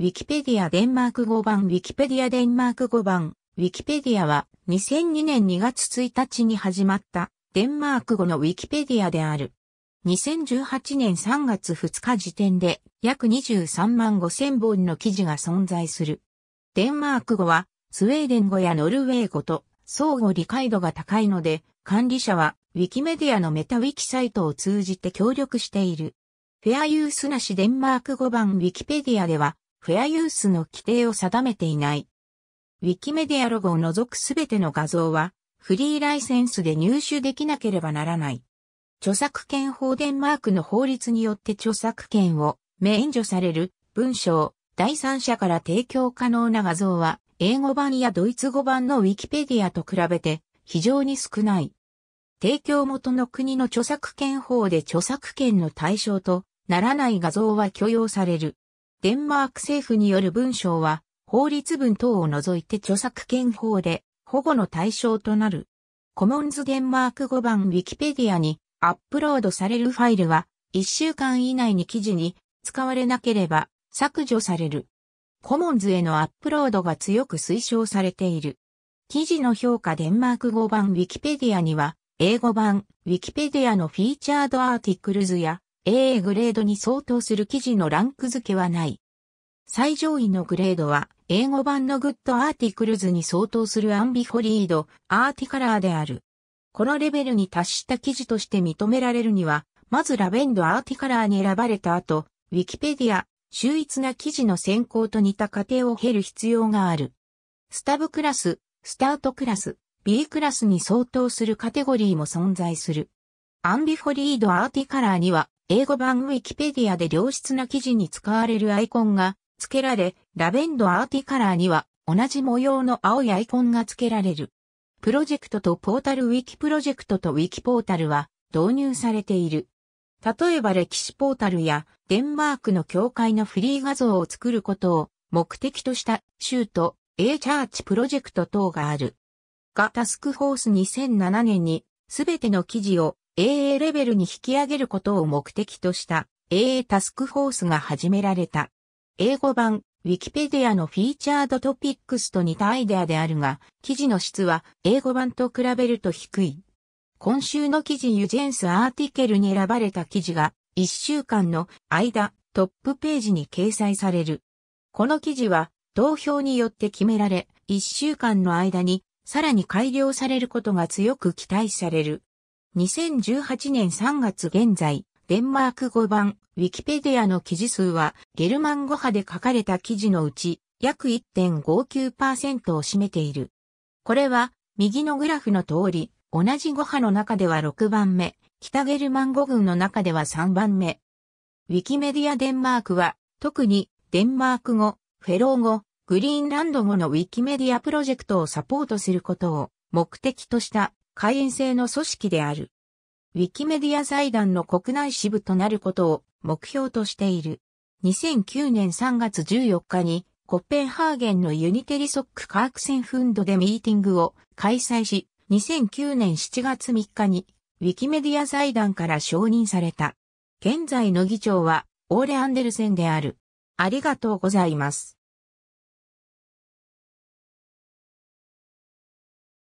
ウィキペディアデンマーク語版ウィキペディアデンマーク語版ウィキペディアは2002年2月1日に始まったデンマーク語のウィキペディアである。2018年3月2日時点で約23万5千本の記事が存在する。デンマーク語はスウェーデン語やノルウェー語と相互理解度が高いので管理者はウィキメディアのメタウィキサイトを通じて協力している。フェアユースなしデンマーク語版ウィキペディアではフェアユースの規定を定めていない。ウィキメディアロゴを除くすべての画像は、フリーライセンスで入手できなければならない。著作権法デンマークの法律によって著作権を免除される文章、第三者から提供可能な画像は、英語版やドイツ語版のウィキペディアと比べて非常に少ない。提供元の国の著作権法で著作権の対象とならない画像は許容される。デンマーク政府による文章は、法律文等を除いて著作権法で保護の対象となる。コモンズデンマーク語版ウィキペディアにアップロードされるファイルは1週間以内に記事に使われなければ削除される。コモンズへのアップロードが強く推奨されている。記事の評価デンマーク語版ウィキペディアには英語版ウィキペディアのフィーチャードアーティクルズや AA グレードに相当する記事のランク付けはない。最上位のグレードは、英語版のグッドアーティクルズに相当するアンビフォリード、アーティカラーである。このレベルに達した記事として認められるには、まずラベンドアーティカラーに選ばれた後、ウィキペディア、秀逸な記事の選考と似た過程を経る必要がある。スタブクラス、スタートクラス、B クラスに相当するカテゴリーも存在する。アンビフォリードアーティカラーには、英語版ウィキペディアで良質な記事に使われるアイコンが付けられ、ラベンドアーティカラーには同じ模様の青いアイコンが付けられる。プロジェクトとポータルウィキプロジェクトとウィキポータルは導入されている。例えば歴史ポータルやデンマークの教会のフリー画像を作ることを目的とした州都 A チャーチプロジェクト等がある。がタスクフォース2007年にすべての記事を AA レベルに引き上げることを目的とした AA タスクフォースが始められた。英語版 Wikipedia のフィーチャードトピックスと似たアイデアであるが、記事の質は英語版と比べると低い。今週の記事ユジェンスアーティケルに選ばれた記事が1週間の間トップページに掲載される。この記事は投票によって決められ1週間の間にさらに改良されることが強く期待される。2018年3月現在、デンマーク語版、ウィキペディアの記事数は、ゲルマン語派で書かれた記事のうち、約1.59%を占めている。これは、右のグラフの通り、同じ語派の中では6番目、北ゲルマン語群の中では3番目。ウィキメディアデンマークは、特に、デンマーク語、フェロー語、グリーンランド語のウィキメディアプロジェクトをサポートすることを目的とした会員制の組織である。ウィキメディア財団の国内支部となることを目標としている。2009年3月14日にコッペンハーゲンのユニテリソック科学船フンドでミーティングを開催し、2009年7月3日にウィキメディア財団から承認された。現在の議長はオーレ・アンデルセンである。ありがとうございます。